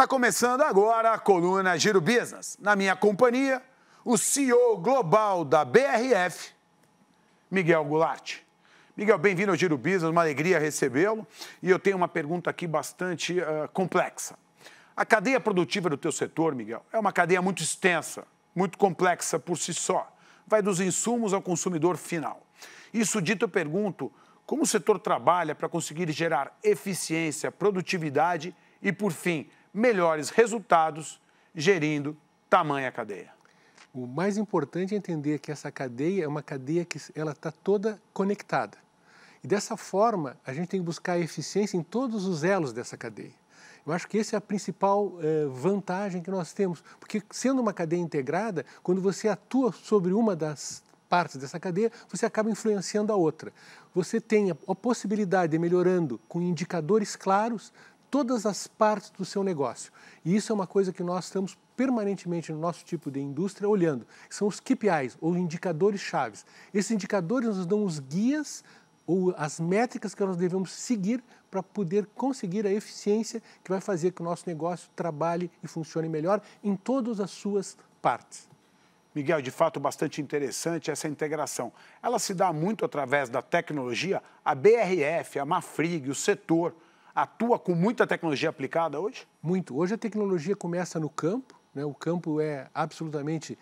Está começando agora a coluna Giro Business. Na minha companhia, o CEO global da BRF, Miguel Goulart. Miguel, bem-vindo ao Giro Business, uma alegria recebê-lo. E eu tenho uma pergunta aqui bastante uh, complexa. A cadeia produtiva do teu setor, Miguel, é uma cadeia muito extensa, muito complexa por si só. Vai dos insumos ao consumidor final. Isso dito, eu pergunto como o setor trabalha para conseguir gerar eficiência, produtividade e, por fim, melhores resultados gerindo tamanha cadeia. O mais importante é entender que essa cadeia é uma cadeia que ela está toda conectada. E dessa forma, a gente tem que buscar eficiência em todos os elos dessa cadeia. Eu acho que essa é a principal eh, vantagem que nós temos, porque sendo uma cadeia integrada, quando você atua sobre uma das partes dessa cadeia, você acaba influenciando a outra. Você tem a, a possibilidade de melhorando com indicadores claros, todas as partes do seu negócio. E isso é uma coisa que nós estamos permanentemente no nosso tipo de indústria olhando. São os KPIs, ou indicadores chaves. Esses indicadores nos dão os guias ou as métricas que nós devemos seguir para poder conseguir a eficiência que vai fazer que o nosso negócio trabalhe e funcione melhor em todas as suas partes. Miguel, de fato, bastante interessante essa integração. Ela se dá muito através da tecnologia, a BRF, a Mafrig, o setor atua com muita tecnologia aplicada hoje? Muito. Hoje a tecnologia começa no campo, né? o campo é absolutamente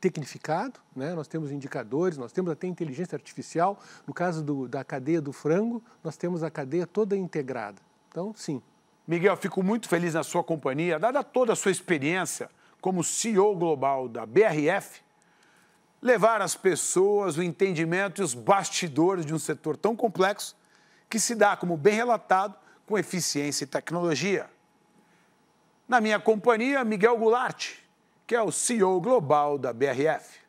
tecnificado, né? nós temos indicadores, nós temos até inteligência artificial. No caso do, da cadeia do frango, nós temos a cadeia toda integrada. Então, sim. Miguel, fico muito feliz na sua companhia, dada toda a sua experiência como CEO global da BRF, levar as pessoas o entendimento e os bastidores de um setor tão complexo que se dá, como bem relatado, com eficiência e tecnologia. Na minha companhia, Miguel Goulart, que é o CEO global da BRF.